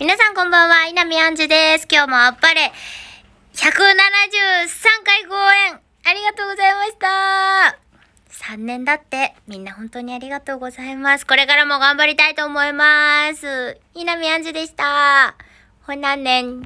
皆さんこんばんは、稲見杏樹です。今日もあっぱれ、173回公演、ありがとうございました。3年だって、みんな本当にありがとうございます。これからも頑張りたいと思います。稲見杏樹でした。ほなねん。